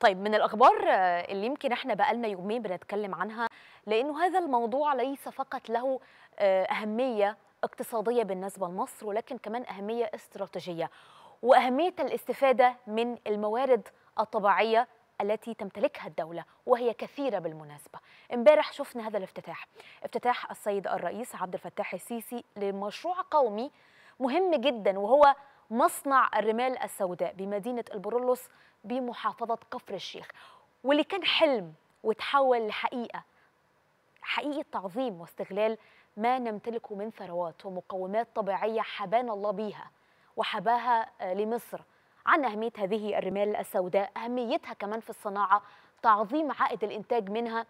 طيب من الأخبار آه، اللي يمكن احنا بقالنا يومين بنتكلم عنها لأنه هذا الموضوع ليس فقط له آه، أهمية اقتصادية بالنسبة لمصر ولكن كمان أهمية استراتيجية وأهمية الاستفادة من الموارد الطبيعية التي تمتلكها الدولة وهي كثيرة بالمناسبة امبارح شفنا هذا الافتتاح افتتاح السيد الرئيس عبد الفتاح السيسي لمشروع قومي مهم جدا وهو مصنع الرمال السوداء بمدينة البرلس بمحافظة كفر الشيخ واللي كان حلم وتحول لحقيقة حقيقة تعظيم واستغلال ما نمتلكه من ثروات ومقومات طبيعية حبانا الله بيها وحباها آه، لمصر عن أهمية هذه الرمال السوداء أهميتها كمان في الصناعة تعظيم عائد الإنتاج منها